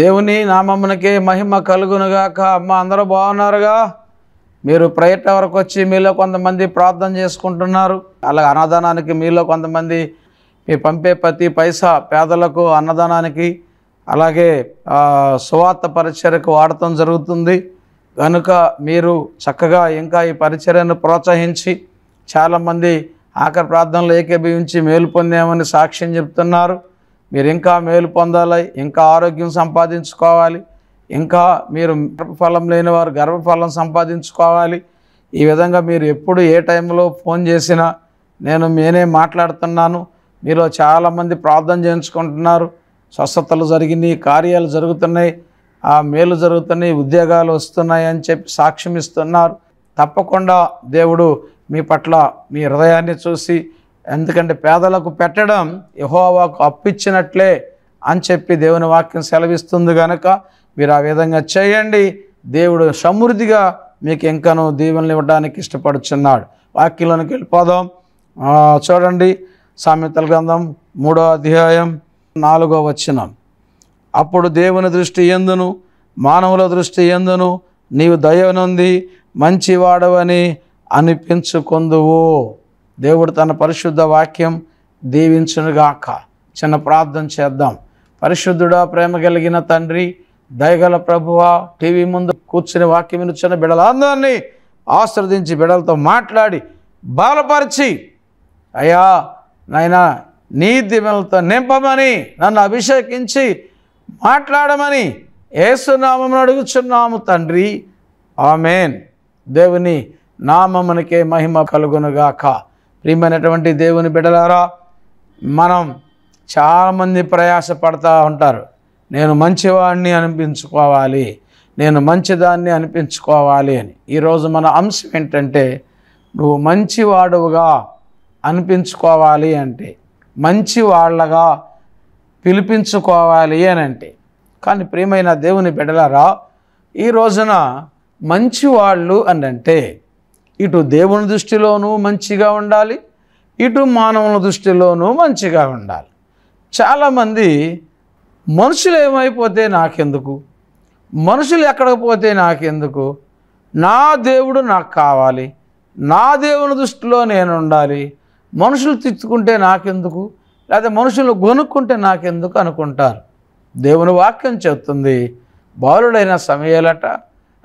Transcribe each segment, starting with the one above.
దేవుని నామమునకే మహిమ కలుగునుగాక అమ్మ అందరూ బాగున్నారుగా మీరు ప్రయత్నం వరకు వచ్చి మీలో కొంతమంది ప్రార్థన చేసుకుంటున్నారు అలాగే అన్నదానానికి మీలో కొంతమంది మీ పంపే ప్రతి పైసా పేదలకు అన్నదానానికి అలాగే సువార్త పరిచయకు వాడటం జరుగుతుంది కనుక మీరు చక్కగా ఇంకా ఈ పరిచర్యను ప్రోత్సహించి చాలామంది ఆఖరి ప్రార్థనలు ఏకీభవించి మేలు పొందామని సాక్ష్యం చెప్తున్నారు మీరు ఇంకా మేలు పొందాలి ఇంకా ఆరోగ్యం సంపాదించుకోవాలి ఇంకా మీరు గర్భఫలం లేని వారు గర్భఫలం సంపాదించుకోవాలి ఈ విధంగా మీరు ఎప్పుడు ఏ టైంలో ఫోన్ చేసినా నేను నేనే మాట్లాడుతున్నాను మీరు చాలామంది ప్రార్థన చేయించుకుంటున్నారు స్వస్థతలు జరిగినాయి కార్యాలు జరుగుతున్నాయి ఆ మేలు జరుగుతున్నాయి ఉద్యోగాలు వస్తున్నాయి అని చెప్పి సాక్ష్యం ఇస్తున్నారు తప్పకుండా దేవుడు మీ పట్ల మీ హృదయాన్ని చూసి ఎందుకంటే పేదలకు పెట్టడం యహోవాకు అప్పిచ్చినట్లే అని చెప్పి దేవుని వాక్యం సెలవిస్తుంది కనుక మీరు ఆ విధంగా చేయండి దేవుడు సమృద్ధిగా మీకు ఇంకనూ దీవెనలు ఇవ్వడానికి ఇష్టపడుచున్నాడు వాక్యంలోనికి వెళ్ళిపోదాం చూడండి సామెతల గ్రంథం మూడో అధ్యాయం నాలుగో వచ్చినం అప్పుడు దేవుని దృష్టి ఎందును మానవుల దృష్టి ఎందును నీవు దయనుంది మంచివాడవని అనిపించుకుందువు దేవుడు తన పరిశుద్ధ వాక్యం దీవించునుగాక చిన్న ప్రార్థన చేద్దాం పరిశుద్ధుడా ప్రేమ కలిగిన తండ్రి దయగల ప్రభువా టీవీ ముందు కూర్చుని వాక్యం వినుచున్న బిడలందరినీ ఆశ్రదించి బిడలతో మాట్లాడి బాలపరిచి అయ్యా నాయనా నీ దివ్యలతో నింపమని నన్ను అభిషేకించి మాట్లాడమని ఏసునామం అడుగుచున్నాము తండ్రి ఆమెన్ దేవుని నామమునికే మహిమ కలుగునుగాక ప్రియమైనటువంటి దేవుని బిడ్డలారా మనం చాలామంది ప్రయాసపడతా ఉంటారు నేను మంచివాడిని అనిపించుకోవాలి నేను మంచిదాన్ని అనిపించుకోవాలి అని ఈరోజు మన అంశం ఏంటంటే నువ్వు మంచివాడువుగా అనిపించుకోవాలి అంటే మంచి వాళ్ళగా పిలిపించుకోవాలి అని అంటే కానీ ప్రియమైన దేవుని బిడ్డలారా ఈ రోజున మంచివాళ్ళు అని అంటే ఇటు దేవుని దృష్టిలోనూ మంచిగా ఉండాలి ఇటు మానవుల దృష్టిలోనూ మంచిగా ఉండాలి చాలామంది మనుషులు ఏమైపోతే నాకెందుకు మనుషులు ఎక్కడికి పోతే నాకెందుకు నా దేవుడు నాకు కావాలి నా దేవుని దృష్టిలో నేను ఉండాలి మనుషులు తెచ్చుకుంటే నాకెందుకు లేదా మనుషులు కొనుక్కుంటే నాకెందుకు అనుకుంటారు దేవుని వాక్యం చెప్తుంది బాలుడైన సమయాలట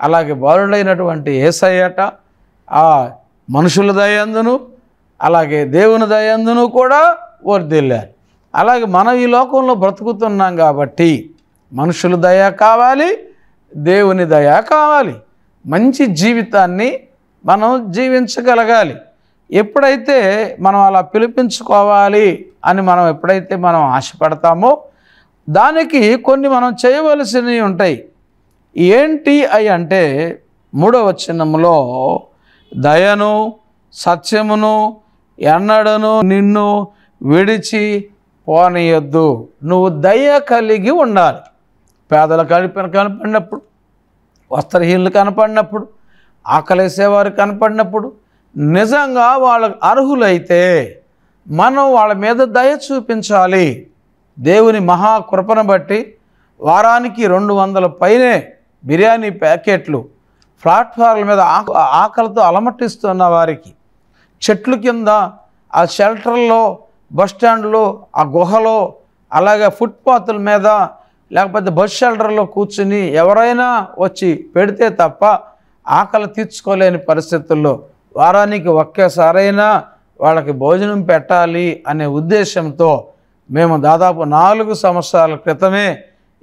అలాగే బాలుడైనటువంటి ఏసయ్యట ఆ మనుషుల దయందును అలాగే దేవుని దయందును కూడా వర్దిల్లారు అలాగే మనం ఈ లోకంలో బ్రతుకుతున్నాం కాబట్టి మనుషుల దయ కావాలి దేవుని దయ కావాలి మంచి జీవితాన్ని మనం జీవించగలగాలి ఎప్పుడైతే మనం అలా పిలిపించుకోవాలి అని మనం ఎప్పుడైతే మనం ఆశపడతామో దానికి కొన్ని మనం చేయవలసినవి ఉంటాయి ఏంటి అయి అంటే మూడవ చిన్నంలో దయను సత్యమును ఎన్నడను నిన్ను విడిచి పోనీయొద్దు నువ్వు దయ కలిగి ఉండాలి పేదలు కలిపిన కనపడినప్పుడు వస్త్రహీనులు కనపడినప్పుడు ఆకలేసేవారు కనపడినప్పుడు నిజంగా వాళ్ళకు అర్హులైతే మనం వాళ్ళ మీద దయ చూపించాలి దేవుని మహాకృపను బట్టి వారానికి రెండు వందల పైనే బిర్యానీ ప్యాకెట్లు ప్లాట్ఫార్ల మీద ఆకలితో అలమటిస్తున్న వారికి చెట్లు కింద ఆ షెల్టర్లో స్టాండ్లో ఆ గుహలో అలాగే ఫుట్పాత్ల మీద లేకపోతే బస్ షెల్టర్లో కూర్చుని ఎవరైనా వచ్చి పెడితే తప్ప ఆకలి తీర్చుకోలేని పరిస్థితుల్లో వారానికి ఒక్కసారైనా వాళ్ళకి భోజనం పెట్టాలి అనే ఉద్దేశంతో మేము దాదాపు నాలుగు సంవత్సరాల క్రితమే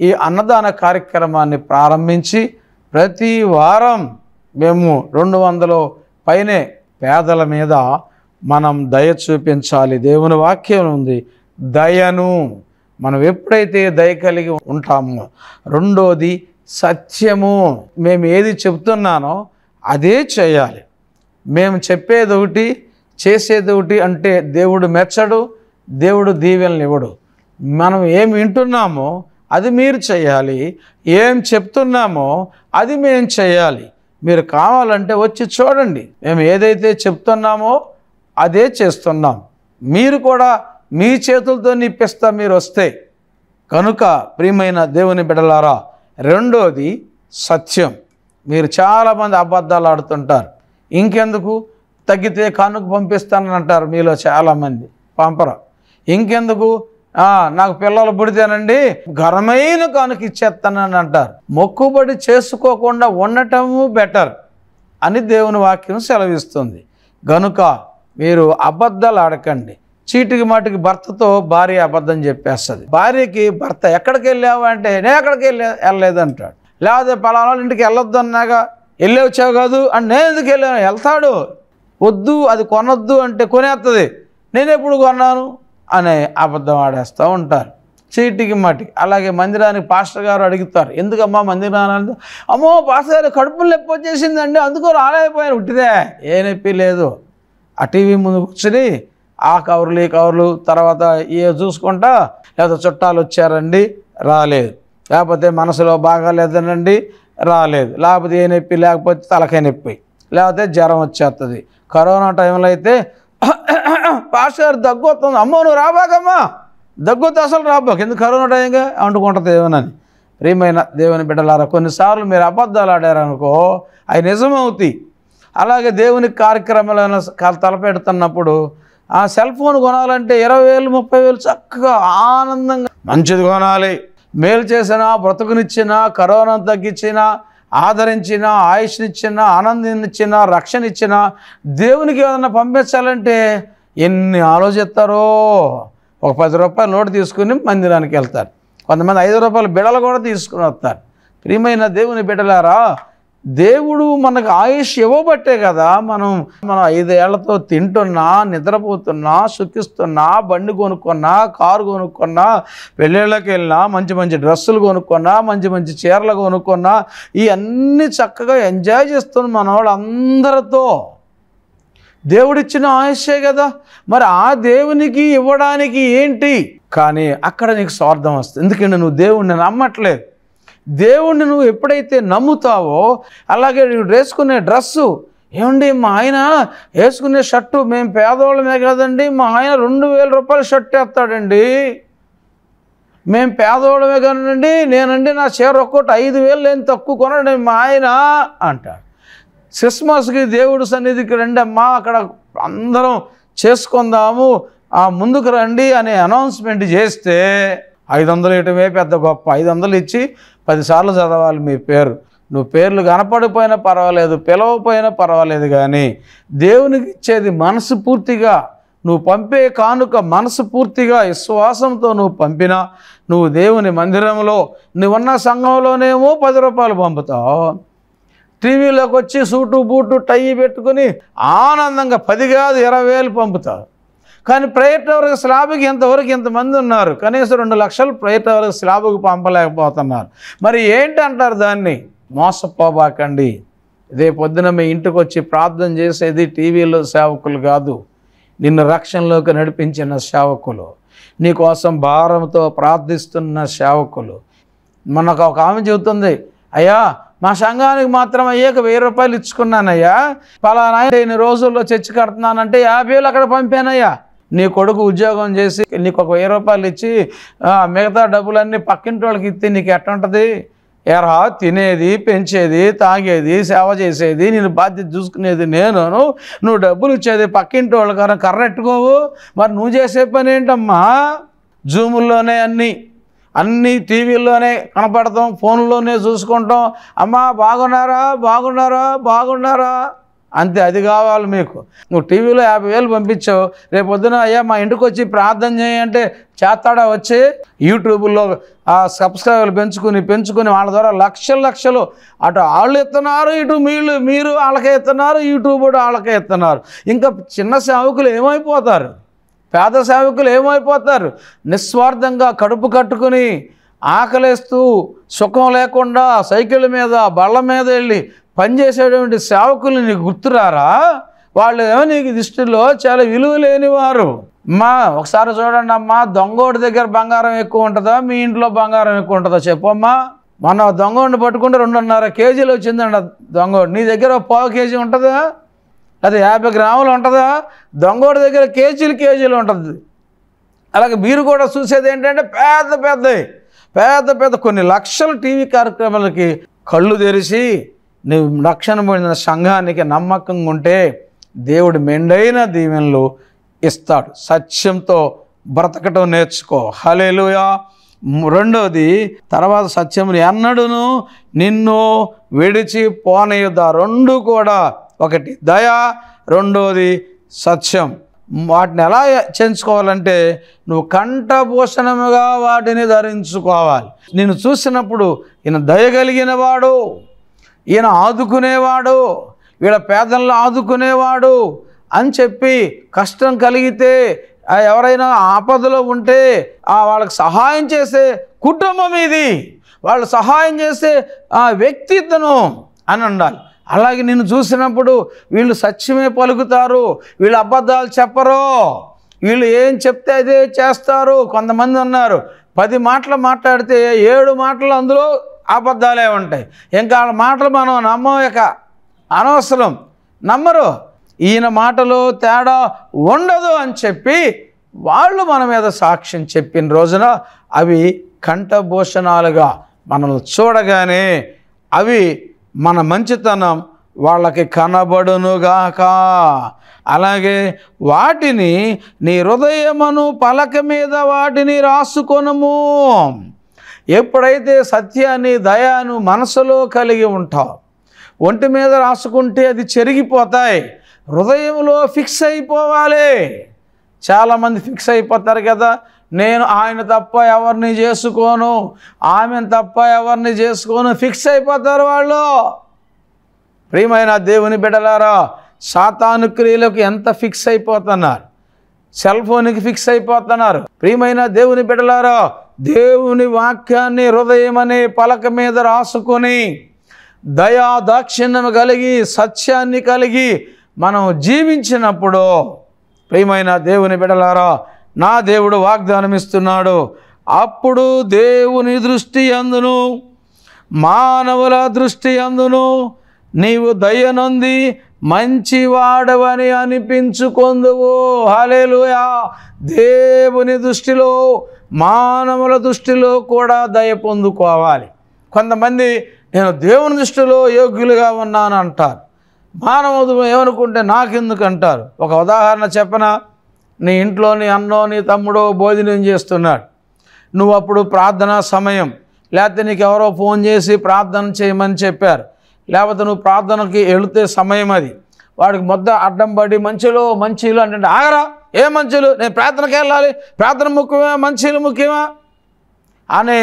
ఈ అన్నదాన కార్యక్రమాన్ని ప్రారంభించి ప్రతి వారం మేము రెండు వందలు పైనే పేదల మీద మనం దయ చూపించాలి దేవుని వాక్యం ఉంది దయను మనం ఎప్పుడైతే దయ కలిగి ఉంటామో రెండోది సత్యము మేము ఏది చెప్తున్నానో అదే చేయాలి మేము చెప్పేది ఒకటి చేసేది ఒకటి అంటే దేవుడు మెచ్చడు దేవుడు దీవెనలు ఇవ్వడు మనం ఏమి వింటున్నామో అది మీరు చేయాలి ఏం చెప్తున్నామో అది మేము చేయాలి మీరు కావాలంటే వచ్చి చూడండి మేము ఏదైతే చెప్తున్నామో అదే చేస్తున్నాం మీరు కూడా మీ చేతులతో నిప్పిస్తా మీరు వస్తే కనుక ప్రియమైన దేవుని బిడలారా రెండోది సత్యం మీరు చాలామంది అబద్ధాలు ఆడుతుంటారు ఇంకెందుకు తగ్గితే కానుక పంపిస్తానని అంటారు మీలో చాలామంది పంపరా ఇంకెందుకు నాకు పిల్లలు పుడితేనండి ఘనమైన కానుక ఇచ్చేస్తానని అంటారు మొక్కుబడి చేసుకోకుండా ఉండటము బెటర్ అని దేవుని వాక్యం సెలవిస్తుంది గనుక మీరు అబద్ధాలు ఆడకండి చీటికి మాటికి భర్తతో భార్య అబద్ధం చెప్పేస్తుంది భార్యకి భర్త ఎక్కడికి వెళ్ళావు అంటే నేను ఎక్కడికి వెళ్ళే అంటాడు లేకపోతే పలానా ఇంటికి వెళ్ళొద్దు అన్నాగా వెళ్ళే వచ్చావు కాదు అని నేను ఎందుకు వెళ్ళాను వెళ్తాడు వద్దు అది కొనొద్దు అంటే కొనేస్తుంది నేను ఎప్పుడు కొన్నాను అనే అబద్ధం ఆడేస్తూ ఉంటారు చీటికి మటి అలాగే మందిరానికి పాస్టర్ గారు అడుగుతారు ఎందుకమ్మా మందిరానికి అమ్మో పాస్టర్ గారు కడుపులు నొప్పి వచ్చేసిందండి అందుకో రాలేకపోయాను ఉట్టిదే ఏ నొప్పి లేదు ఆ టీవీ ముందు కూర్చొని ఆ కవర్లు ఈ కవర్లు తర్వాత ఏ చూసుకుంటా లేదా చుట్టాలు వచ్చారండి రాలేదు లేకపోతే మనసులో బాగా లేదనండి రాలేదు లేకపోతే ఏ నొప్పి లేకపోతే తలకాయ నొప్పి లేకపోతే జ్వరం వచ్చేస్తుంది కరోనా టైంలో అయితే గారు దగ్గు వస్తుంది అమ్మో నువ్వు రాబాకమ్మా వస్తే అసలు రాబాక ఎందుకు కరోనా టైంగా అంటుకుంటుంది ఏమోనని ప్రియమైన దేవుని బిడ్డలారా కొన్నిసార్లు మీరు అబద్ధాలు ఆడారనుకో అవి నిజమవుతాయి అలాగే దేవుని కార్యక్రమాలను తలపెడుతున్నప్పుడు ఆ సెల్ ఫోన్ కొనాలంటే ఇరవై వేలు ముప్పై వేలు చక్కగా ఆనందంగా మంచిది కొనాలి మేలు చేసినా బ్రతుకునిచ్చినా కరోనా తగ్గించినా ఆదరించిన ఆయుష్నిచ్చిన ఆనందించిన రక్షణ ఇచ్చిన దేవునికి ఏదైనా పంపించాలంటే ఎన్ని ఆలోచిస్తారో ఒక పది రూపాయలు నోటు తీసుకుని మందిరానికి వెళ్తారు కొంతమంది ఐదు రూపాయలు బిడలు కూడా తీసుకుని వస్తారు ప్రియమైన దేవుని బిడలారా దేవుడు మనకు ఆయుష్ ఇవ్వబట్టే కదా మనం మనం ఐదేళ్లతో తింటున్నా నిద్రపోతున్నా సుఖిస్తున్నా బండి కొనుక్కున్నా కారు కొనుక్కున్నా పెళ్ళిళ్ళకి వెళ్ళినా మంచి మంచి డ్రెస్సులు కొనుక్కున్నా మంచి మంచి చీరలు కొనుక్కున్నా ఇవన్నీ చక్కగా ఎంజాయ్ చేస్తున్న మన వాళ్ళందరితో దేవుడిచ్చిన ఆయుష్యే కదా మరి ఆ దేవునికి ఇవ్వడానికి ఏంటి కానీ అక్కడ నీకు స్వార్థం వస్తుంది ఎందుకంటే నువ్వు దేవుడిని నమ్మట్లేదు దేవుణ్ణి నువ్వు ఎప్పుడైతే నమ్ముతావో అలాగే వేసుకునే డ్రెస్సు ఏమండి మా ఆయన వేసుకునే షర్టు మేము పేదవాళ్ళమే కాదండి మా ఆయన రెండు వేల రూపాయల షర్ట్ వేస్తాడండి మేము పేదవాళ్ళమే కానండి నేనండి నా చీర ఒక్కటి ఐదు వేలు నేను తక్కువ కొనండి మా ఆయన అంటాడు క్రిస్మస్కి దేవుడు సన్నిధికి రండి అమ్మా అక్కడ అందరం చేసుకుందాము ఆ ముందుకు రండి అనే అనౌన్స్మెంట్ చేస్తే ఐదు వందలు ఇవ్వటమే పెద్ద గొప్ప ఐదు వందలు ఇచ్చి పదిసార్లు చదవాలి మీ పేరు నువ్వు పేర్లు కనపడిపోయినా పర్వాలేదు పిలవపోయినా పర్వాలేదు కానీ దేవునికి ఇచ్చేది మనసు పూర్తిగా నువ్వు పంపే కానుక మనసు పూర్తిగా విశ్వాసంతో నువ్వు పంపినా నువ్వు దేవుని మందిరంలో నువ్వున్న సంఘంలోనేమో పది రూపాయలు పంపుతావు టీవీలోకి వచ్చి సూటు బూటు టై పెట్టుకుని ఆనందంగా పది కాదు ఇరవై వేలు పంపుతావు కానీ ప్రైవేట్ టవర్కి స్లాబ్కి ఇంతవరకు ఇంతమంది ఉన్నారు కనీసం రెండు లక్షలు ప్రైవేట్ టవర్కి స్లాబ్కి పంపలేకపోతున్నారు మరి ఏంటి అంటారు దాన్ని మోసపోబాకండి ఇదే పొద్దున మీ ఇంటికి వచ్చి ప్రార్థన చేసేది టీవీలో సేవకులు కాదు నిన్ను రక్షణలోకి నడిపించిన సేవకులు నీకోసం భారంతో ప్రార్థిస్తున్న సేవకులు మనకు ఒక ఆమె చెబుతుంది అయ్యా మా సంఘానికి మాత్రం అయ్యాక వెయ్యి రూపాయలు ఇచ్చుకున్నానయ్యా పలానా రోజుల్లో చర్చి కడుతున్నానంటే యాభై వేలు అక్కడ పంపానయ్యా నీ కొడుకు ఉద్యోగం చేసి నీకు ఒక వెయ్యి రూపాయలు ఇచ్చి మిగతా డబ్బులన్నీ పక్కింటి వాళ్ళకి ఇస్తే నీకు ఉంటుంది ఎరా తినేది పెంచేది తాగేది సేవ చేసేది నేను బాధ్యత చూసుకునేది నేను నువ్వు డబ్బులు ఇచ్చేది పక్కింటి వాళ్ళు కన్నా కర్రెట్టుకోవు మరి నువ్వు చేసే పని ఏంటమ్మా జూముల్లోనే అన్నీ అన్నీ టీవీల్లోనే కనపడతాం ఫోన్లోనే చూసుకుంటాం అమ్మా బాగున్నారా బాగున్నారా బాగున్నారా అంతే అది కావాలి మీకు నువ్వు టీవీలో యాభై వేలు పంపించావు రేపు పొద్దున అయ్యా మా ఇంటికి వచ్చి ప్రార్థన చేయంటే చేస్తాడా వచ్చి యూట్యూబ్లో ఆ సబ్స్క్రైబర్లు పెంచుకుని పెంచుకుని వాళ్ళ ద్వారా లక్షలు లక్షలు అటు వాళ్ళు ఎత్తున్నారు ఇటు మీరు మీరు వాళ్ళకే ఎత్తున్నారు యూట్యూబ్ కూడా వాళ్ళకే ఎత్తున్నారు ఇంకా చిన్న సేవకులు ఏమైపోతారు పేద సేవకులు ఏమైపోతారు నిస్వార్థంగా కడుపు కట్టుకుని ఆకలేస్తూ సుఖం లేకుండా సైకిల్ మీద బళ్ళ మీద వెళ్ళి పనిచేసేటువంటి సేవకులు నీకు గుర్తురారా వాళ్ళు ఏమో నీకు దృష్టిలో చాలా విలువ లేనివారు మా ఒకసారి చూడండి అమ్మా దొంగోడి దగ్గర బంగారం ఎక్కువ ఉంటుందా మీ ఇంట్లో బంగారం ఎక్కువ ఉంటుందా చెప్పమ్మా మన దొంగోడిని పట్టుకుంటే రెండున్నర కేజీలు వచ్చిందండి దొంగోడు నీ దగ్గర పావు కేజీ ఉంటుందా లేదా యాభై గ్రాములు ఉంటుందా దొంగోడి దగ్గర కేజీలు కేజీలు ఉంటుంది అలాగే మీరు కూడా చూసేది ఏంటంటే పెద్ద పెద్దవి పెద్ద పెద్ద కొన్ని లక్షల టీవీ కార్యక్రమాలకి కళ్ళు తెరిచి నువ్వు రక్షణ పొందిన సంఘానికి నమ్మకంగా ఉంటే దేవుడు మెండైన దీవెనలు ఇస్తాడు సత్యంతో బ్రతకటం నేర్చుకో హలేలుయా రెండవది తర్వాత సత్యములు ఎన్నడూను నిన్ను విడిచి పోనయుద్ద రెండు కూడా ఒకటి దయ రెండవది సత్యం వాటిని ఎలా చేయించుకోవాలంటే నువ్వు కంఠభూషణముగా వాటిని ధరించుకోవాలి నేను చూసినప్పుడు ఈయన దయ కలిగిన వాడు ఈయన ఆదుకునేవాడు వీళ్ళ పేదలను ఆదుకునేవాడు అని చెప్పి కష్టం కలిగితే ఎవరైనా ఆపదలో ఉంటే ఆ వాళ్ళకి సహాయం చేసే కుటుంబం ఇది వాళ్ళు సహాయం చేసే ఆ వ్యక్తిత్వను అని ఉండాలి అలాగే నిన్ను చూసినప్పుడు వీళ్ళు సత్యమే పలుకుతారు వీళ్ళు అబద్ధాలు చెప్పరు వీళ్ళు ఏం చెప్తే అదే చేస్తారు కొంతమంది ఉన్నారు పది మాటలు మాట్లాడితే ఏడు మాటలు అందులో అబద్ధాలే ఉంటాయి ఇంకా వాళ్ళ మాటలు మనం నమ్మక అనవసరం నమ్మరు ఈయన మాటలు తేడా ఉండదు అని చెప్పి వాళ్ళు మన మీద సాక్ష్యం చెప్పిన రోజున అవి కంఠభూషణాలుగా మనల్ని చూడగానే అవి మన మంచితనం వాళ్ళకి కనబడునుగాక అలాగే వాటిని నీ హృదయమును పలక మీద వాటిని రాసుకొనము ఎప్పుడైతే సత్యాన్ని దయాను మనసులో కలిగి ఉంటావు ఒంటి మీద రాసుకుంటే అది చెరిగిపోతాయి హృదయంలో ఫిక్స్ అయిపోవాలి చాలామంది ఫిక్స్ అయిపోతారు కదా నేను ఆయన తప్ప ఎవరిని చేసుకోను ఆమెను తప్ప ఎవరిని చేసుకోను ఫిక్స్ అయిపోతారు వాళ్ళు ప్రియమైన దేవుని బిడ్డలారా సాతాను క్రియలకు ఎంత ఫిక్స్ అయిపోతున్నారు సెల్ ఫోన్కి ఫిక్స్ అయిపోతున్నారు ప్రియమైన దేవుని బిడ్డలారా దేవుని వాక్యాన్ని హృదయం అనే పలక మీద రాసుకొని దయా దాక్షిణ్యం కలిగి సత్యాన్ని కలిగి మనం జీవించినప్పుడు ప్రియమైన దేవుని బిడలారా నా దేవుడు వాగ్దానం ఇస్తున్నాడు అప్పుడు దేవుని దృష్టి అందును మానవుల దృష్టి అందును నీవు దయనుంది మంచివాడవని అనిపించుకొందువు హలే దేవుని దృష్టిలో మానవుల దృష్టిలో కూడా దయ పొందుకోవాలి కొంతమంది నేను దేవుని దృష్టిలో యోగ్యులుగా ఉన్నాను అంటారు మానవుడు ఏమనుకుంటే నాకెందుకు అంటారు ఒక ఉదాహరణ చెప్పన నీ ఇంట్లో నీ అన్నో నీ తమ్ముడో భోజనం చేస్తున్నాడు నువ్వు అప్పుడు ప్రార్థనా సమయం లేకపోతే నీకు ఎవరో ఫోన్ చేసి ప్రార్థన చేయమని చెప్పారు లేకపోతే నువ్వు ప్రార్థనకి వెళితే సమయం అది వాడికి మొద్ద అడ్డం పడి మంచిలో మంచిలో అంటే ఆగరా ఏ మంచులు నేను ప్రార్థనకి వెళ్ళాలి ప్రార్థన ముఖ్యమా మంచులు ముఖ్యమా అని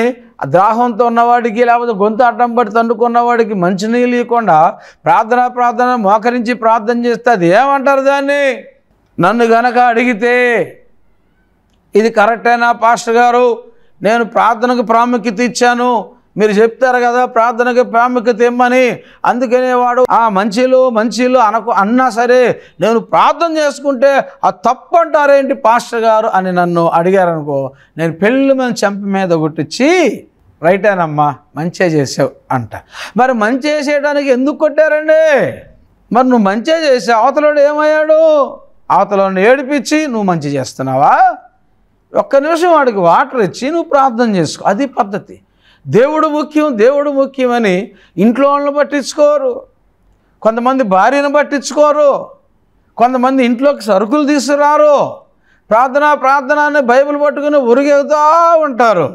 దాహంతో ఉన్నవాడికి లేకపోతే గొంతు అడ్డం పడి తండుకున్నవాడికి నీళ్ళు ఇవ్వకుండా ప్రార్థన ప్రార్థన మోకరించి ప్రార్థన చేస్తే అది ఏమంటారు దాన్ని నన్ను గనక అడిగితే ఇది కరెక్టేనా పాస్టర్ గారు నేను ప్రార్థనకు ప్రాముఖ్యత ఇచ్చాను మీరు చెప్తారు కదా ప్రార్థనకి ప్రాముఖ్యత ఇమ్మని అందుకనేవాడు ఆ మంచిలు మంచిలు అనకు అన్నా సరే నేను ప్రార్థన చేసుకుంటే ఆ తప్పు అంటారేంటి పాస్టర్ గారు అని నన్ను అడిగారు అనుకో నేను పెళ్ళి మన చంప మీద కొట్టించి రైటేనమ్మా మంచే చేసావు అంట మరి మంచి చేసేయడానికి ఎందుకు కొట్టారండి మరి నువ్వు మంచే చేసావు అవతలోడు ఏమయ్యాడు అవతలను ఏడిపించి నువ్వు మంచి చేస్తున్నావా ఒక్క నిమిషం వాడికి వాటర్ ఇచ్చి నువ్వు ప్రార్థన చేసుకో అది పద్ధతి దేవుడు ముఖ్యం దేవుడు ముఖ్యమని ఇంట్లో వాళ్ళని పట్టించుకోరు కొంతమంది భార్యను పట్టించుకోరు కొంతమంది ఇంట్లోకి సరుకులు తీసుకురారు ప్రార్థన ప్రార్థన అని బైబిల్ పట్టుకుని ఉరిగెగుతూ ఉంటారు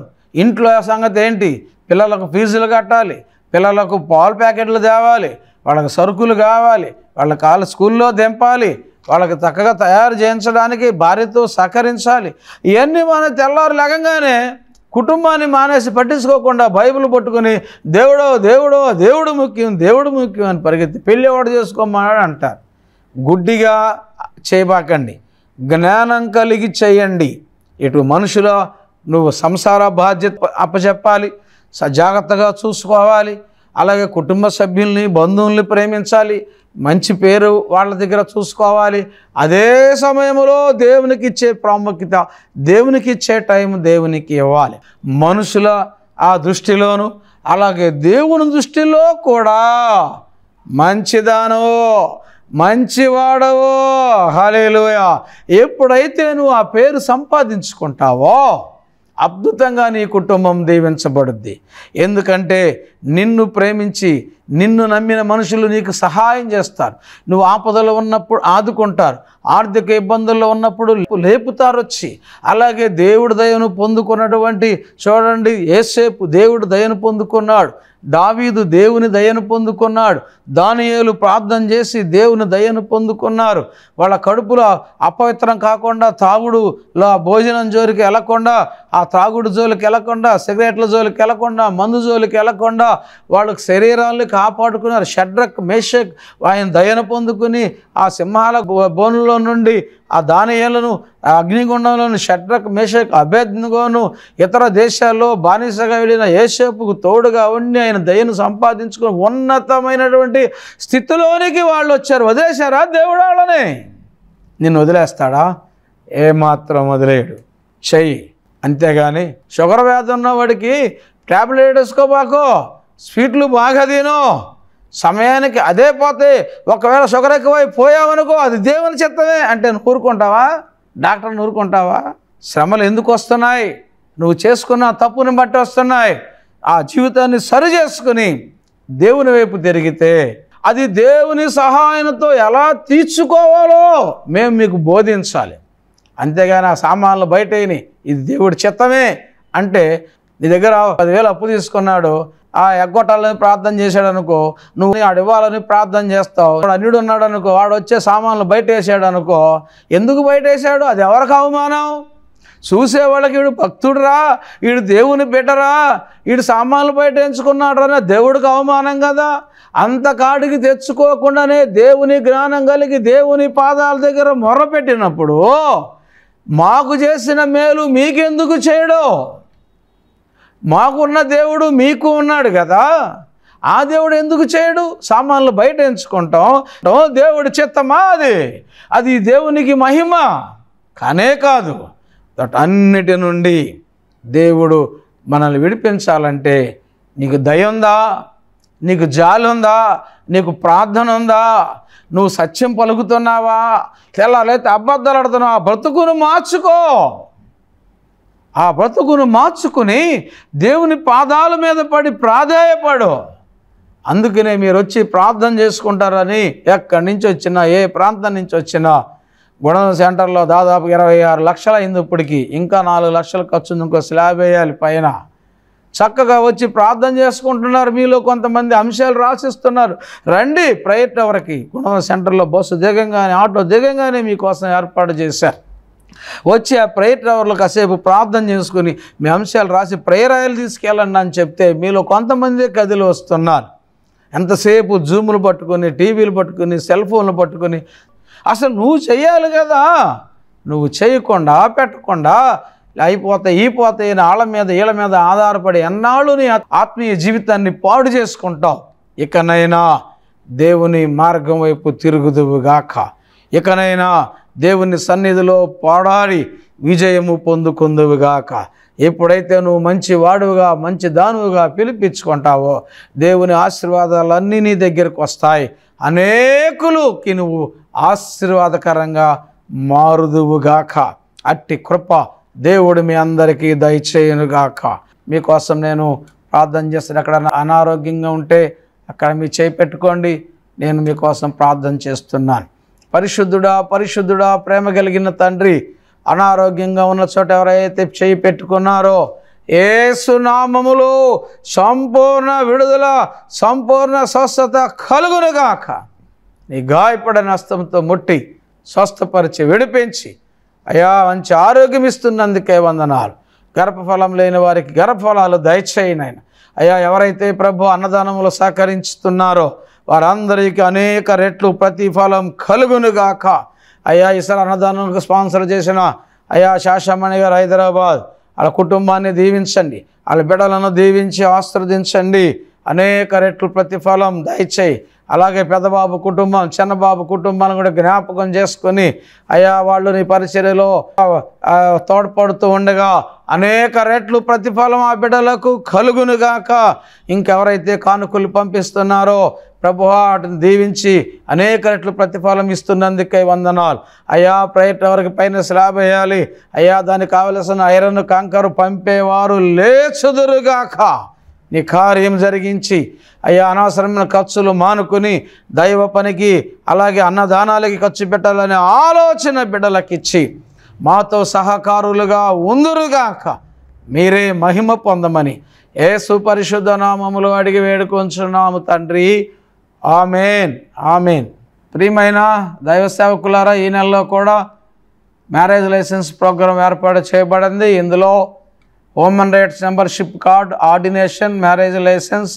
ఇంట్లో సంగతి ఏంటి పిల్లలకు ఫీజులు కట్టాలి పిల్లలకు పాలు ప్యాకెట్లు తేవాలి వాళ్ళకి సరుకులు కావాలి వాళ్ళ కాళ్ళు స్కూల్లో దింపాలి వాళ్ళకి చక్కగా తయారు చేయించడానికి భార్యతో సహకరించాలి ఇవన్నీ మనం తెల్లవారు లేకంగానే కుటుంబాన్ని మానేసి పట్టించుకోకుండా బైబిల్ పట్టుకుని దేవుడో దేవుడో దేవుడు ముఖ్యం దేవుడు ముఖ్యం అని పరిగెత్తి పెళ్ళి ఎవడు చేసుకోమన్నాడు అంటారు గుడ్డిగా చేయబాకండి జ్ఞానం కలిగి చేయండి ఇటు మనుషుల నువ్వు సంసార బాధ్యత అప్పచెప్పాలి జాగ్రత్తగా చూసుకోవాలి అలాగే కుటుంబ సభ్యుల్ని బంధువుల్ని ప్రేమించాలి మంచి పేరు వాళ్ళ దగ్గర చూసుకోవాలి అదే సమయంలో దేవునికి ఇచ్చే ప్రాముఖ్యత దేవునికి ఇచ్చే టైం దేవునికి ఇవ్వాలి మనుషుల ఆ దృష్టిలోను అలాగే దేవుని దృష్టిలో కూడా మంచిదానో మంచివాడవో హలేలుయ ఎప్పుడైతే నువ్వు ఆ పేరు సంపాదించుకుంటావో అద్భుతంగా నీ కుటుంబం దీవించబడుద్ది ఎందుకంటే నిన్ను ప్రేమించి నిన్ను నమ్మిన మనుషులు నీకు సహాయం చేస్తారు నువ్వు ఆపదలో ఉన్నప్పుడు ఆదుకుంటారు ఆర్థిక ఇబ్బందుల్లో ఉన్నప్పుడు లేపుతారు వచ్చి అలాగే దేవుడి దయను పొందుకున్నటువంటి చూడండి ఏసేపు దేవుడు దయను పొందుకున్నాడు దావీదు దేవుని దయను పొందుకున్నాడు దానియేలు ప్రార్థన చేసి దేవుని దయను పొందుకున్నారు వాళ్ళ కడుపులో అపవిత్రం కాకుండా తాగుడులో భోజనం జోరికి వెళ్లకుండా ఆ త్రాగుడు జోలికి వెళ్లకుండా సిగరెట్ల జోలికి వెళ్లకుండా మందు జోలికి వెళ్లకుండా వాళ్ళకి శరీరాన్ని కాపాడుకున్నారు షడ్రక్ మేషక్ ఆయన దయను పొందుకుని ఆ సింహాల బోనులో నుండి ఆ దానియాలను అగ్నిగుండంలోని షడ్రక్ మేషక్ అభేజ్ఞగోను ఇతర దేశాల్లో బానిసగా వెళ్ళిన ఏషేపుకు తోడుగా ఉండి ఆయన దయను సంపాదించుకుని ఉన్నతమైనటువంటి స్థితిలోనికి వాళ్ళు వచ్చారు వదిలేశారా దేవుడు వాళ్ళని నిన్ను వదిలేస్తాడా ఏమాత్రం వదిలేయడు చెయ్యి అంతేగాని షుగర్ వ్యాధి ఉన్నవాడికి ట్యాబ్లెట్ వేసుకోబాకో స్వీట్లు బాగా తిను సమయానికి అదే పోతే ఒకవేళ షుగర్ ఎక్కువై పోయావనుకో అది దేవుని చెత్తమే అంటే ఊరుకుంటావా డాక్టర్ని ఊరుకుంటావా శ్రమలు ఎందుకు వస్తున్నాయి నువ్వు చేసుకున్న తప్పుని బట్టి వస్తున్నాయి ఆ జీవితాన్ని సరి చేసుకుని దేవుని వైపు తిరిగితే అది దేవుని సహాయంతో ఎలా తీర్చుకోవాలో మేము మీకు బోధించాలి అంతేగాని ఆ సామాన్లు అయినాయి ఇది దేవుడి చిత్తమే అంటే నీ దగ్గర పదివేలు అప్పు తీసుకున్నాడు ఆ ఎగ్గొట్టాలని ప్రార్థన చేశాడు అనుకో నువ్వు ఆడు ఇవ్వాలని ప్రార్థన చేస్తావు అన్నిడు ఉన్నాడు అనుకో వాడు వచ్చే సామాన్లు బయట వేసాడు అనుకో ఎందుకు బయట వేసాడు అది ఎవరికి అవమానం చూసేవాళ్ళకి వీడు భక్తుడురా వీడు దేవుని బిడ్డరా వీడు సామాన్లు బయట ఎంచుకున్నాడు దేవుడికి అవమానం కదా అంత కాడికి తెచ్చుకోకుండానే దేవుని జ్ఞానం కలిగి దేవుని పాదాల దగ్గర మొర్ర పెట్టినప్పుడు మాకు చేసిన మేలు మీకెందుకు చేయడం మాకున్న దేవుడు మీకు ఉన్నాడు కదా ఆ దేవుడు ఎందుకు చేయడు సామాన్లు బయట ఎంచుకుంటాం దేవుడు చిత్తమా అది అది దేవునికి మహిమ కానే కాదు అన్నిటి నుండి దేవుడు మనల్ని విడిపించాలంటే నీకు దయ ఉందా నీకు జాలి ఉందా నీకు ప్రార్థన ఉందా నువ్వు సత్యం పలుకుతున్నావా తెల్లారైతే అబద్ధాలు ఆడుతున్నావు ఆ బ్రతుకును మార్చుకో ఆ బ్రతుకును మార్చుకుని దేవుని పాదాల మీద పడి ప్రాధాయపడు అందుకనే మీరు వచ్చి ప్రార్థన చేసుకుంటారని ఎక్కడి నుంచి వచ్చినా ఏ ప్రాంతం నుంచి వచ్చినా గుణం సెంటర్లో దాదాపు ఇరవై ఆరు లక్షలు అయింది ఇంకా నాలుగు లక్షలు ఖర్చు ఇంకో స్లాబ్ వేయాలి పైన చక్కగా వచ్చి ప్రార్థన చేసుకుంటున్నారు మీలో కొంతమంది అంశాలు రాసిస్తున్నారు రండి ప్రైవేట్ ఎవరికి గుణవ సెంటర్లో బస్సు దిగంగానే ఆటో దిగంగానే మీకోసం ఏర్పాటు చేశారు వచ్చి ఆ ప్రేయర్ అవర్లో కాసేపు ప్రార్థన చేసుకుని మీ అంశాలు రాసి ప్రేరాయలు తీసుకెళ్ళండి అని చెప్తే మీలో కొంతమంది కదిలి వస్తున్నారు ఎంతసేపు జూములు పట్టుకొని టీవీలు పట్టుకొని సెల్ ఫోన్లు పట్టుకొని అసలు నువ్వు చేయాలి కదా నువ్వు చేయకుండా పెట్టకుండా అయిపోతే ఈ పోతాయి ఆళ్ళ మీద ఈళ్ళ మీద ఆధారపడి ఎన్నాళ్ళు నీ ఆత్మీయ జీవితాన్ని పాడు చేసుకుంటావు ఇకనైనా దేవుని మార్గం వైపు తిరుగుదువుగాక ఇకనైనా దేవుని సన్నిధిలో పాడాలి విజయము పొందుకుందువుగాక ఎప్పుడైతే నువ్వు మంచి వాడువుగా మంచి దానువుగా పిలిపించుకుంటావో దేవుని ఆశీర్వాదాలన్నీ నీ దగ్గరకు వస్తాయి అనేకులుకి నువ్వు ఆశీర్వాదకరంగా మారుదువుగాక అట్టి కృప దేవుడు మీ అందరికీ దయచేయునుగాక మీకోసం నేను ప్రార్థన చేస్తాను అక్కడ అనారోగ్యంగా ఉంటే అక్కడ మీ చేపెట్టుకోండి నేను మీకోసం ప్రార్థన చేస్తున్నాను పరిశుద్ధుడా పరిశుద్ధుడా ప్రేమ కలిగిన తండ్రి అనారోగ్యంగా ఉన్న చోట ఎవరైతే చేయి పెట్టుకున్నారో ఏసునామములో సంపూర్ణ విడుదల సంపూర్ణ స్వస్థత కలుగునుగాక నీ గాయపడిన హస్తంతో ముట్టి స్వస్థపరిచి విడిపించి అయ్యా మంచి ఆరోగ్యం ఇస్తున్నందుకే వందనాలు గర్భఫలం లేని వారికి గర్భఫలాలు దయచేయి నాయన అయ్యా ఎవరైతే ప్రభు అన్నదానములు సహకరించుతున్నారో వారందరికీ అనేక రెట్లు ప్రతిఫలం కలుగునుగాక అయ్యా ఈసారి అన్నదానములకు స్పాన్సర్ చేసిన అయ్యా శాషమణి గారు హైదరాబాద్ వాళ్ళ కుటుంబాన్ని దీవించండి వాళ్ళ బిడలను దీవించి ఆశ్రదించండి అనేక రెట్లు ప్రతిఫలం దయచేయి అలాగే పెద్దబాబు కుటుంబం చిన్నబాబు కుటుంబాన్ని కూడా జ్ఞాపకం చేసుకొని అయ్యా వాళ్ళు నీ పరిచర్యలో తోడ్పడుతూ ఉండగా అనేక రెట్లు ప్రతిఫలం ఆ బిడ్డలకు కలుగునుగాక ఇంకెవరైతే కానుకలు పంపిస్తున్నారో ప్రభు వాటిని దీవించి అనేక రెట్లు ప్రతిఫలం ఇస్తున్నందుకై వందనాలు అయ్యా ప్రయత్నం వరకు పైన స్లాబ్ వేయాలి అయ్యా దానికి కావలసిన ఐరన్ కంకరు పంపేవారు లేచుదురుగాక నీ కార్యం జరిగించి అయ్యా అనవసరమైన ఖర్చులు మానుకుని దైవ పనికి అలాగే అన్నదానాలకి ఖర్చు పెట్టాలనే ఆలోచన బిడ్డలకిచ్చి మాతో సహకారులుగా ఉందరుగాక మీరే మహిమ పొందమని ఏ సుపరిశుద్ధ నామములు అడిగి వేడుకొంచున్నాము తండ్రి ఆమెన్ ఆమెన్ ప్రియమైన దైవ సేవకులారా ఈ నెలలో కూడా మ్యారేజ్ లైసెన్స్ ప్రోగ్రాం ఏర్పాటు చేయబడింది ఇందులో women rights membership card ordination marriage licence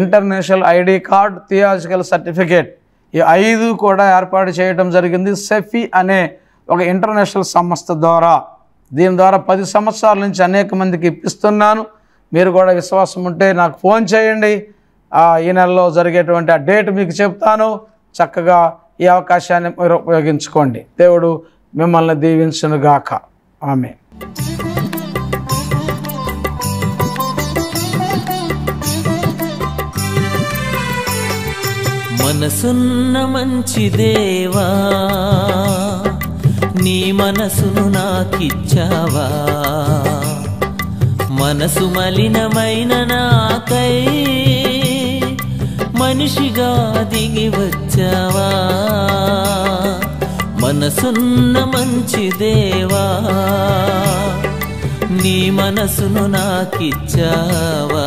international ID card theological certificate ఈ ఐదు కూడా ఏర్పాటు చేయడం జరిగింది సెఫీ అనే ఒక ఇంటర్నేషనల్ సంస్థ ద్వారా దీని ద్వారా పది సంవత్సరాల నుంచి అనేక మందికి ఇప్పిస్తున్నాను మీరు కూడా విశ్వాసం ఉంటే నాకు ఫోన్ చేయండి ఈ నెలలో జరిగేటువంటి ఆ డేట్ మీకు చెప్తాను చక్కగా ఈ అవకాశాన్ని మీరు ఉపయోగించుకోండి దేవుడు మిమ్మల్ని దీవించునుగాక ఆమె మనసున్న మంచి దేవా నీ మనసును నాకిచ్చావా మనసు మలినమైన నాకై మనిషిగా దిగి వచ్చావా మనసున్న మంచి దేవా నీ మనసును నాకిచ్చావా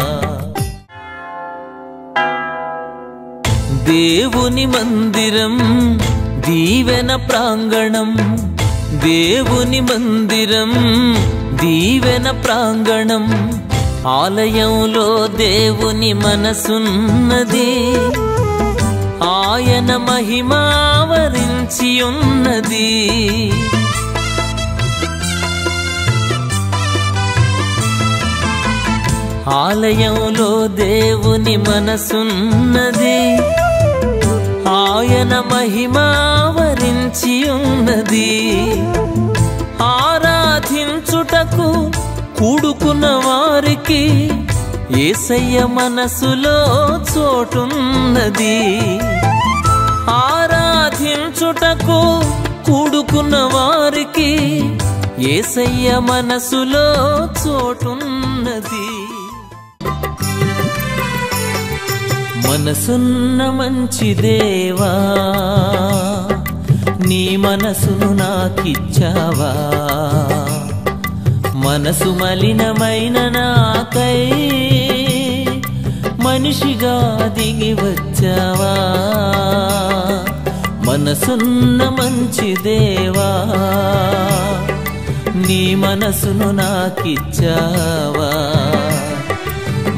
దేవుని మందిరం దీవెన ప్రాంగణం దేవుని మందిరం దీవెన ప్రాంగణం ఆలయంలో దేవుని మనసున్నది ఆయన మహిమావరించి ఉన్నది ఆలయంలో దేవుని మనసున్నది ఆయన మహిమా వరించి ఉన్నది ఆరాధించుటకు కూడుకున్న వారికి ఏసయ్య మనసులో చోటున్నది ఆరాధించుటకు కూడుకున్న వారికి ఏసయ్య మనసులో చోటున్నది మనసున్న మంచి దేవా నీ మనసును నాకిచ్చావా మనసు మలినమైన నాకై మనిషిగా దిగి వచ్చావా మనసున్న మంచి దేవా నీ మనసును నాకిచ్చావా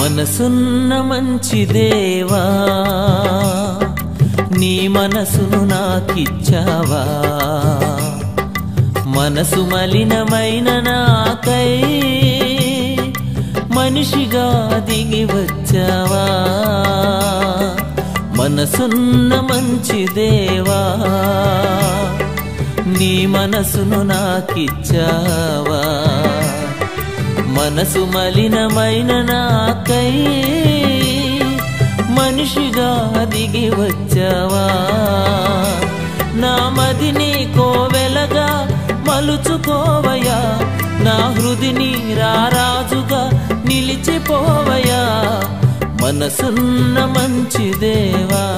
మనసున్న మంచి దేవా నీ మనసును నాకిచ్చావా మనసు మలినమైన నాకై మనిషిగా దిగి వచ్చావా మనసున్న మంచి దేవా నీ మనసును నాకిచ్చావా మనసు మలినమైన నాకై మనిషిగా దిగి వచ్చావా నా మదిని కోవెలగా మలుచుకోవయా నా హృదిని రారాజుగా నిలిచిపోవయా మనసున్న మంచి దేవా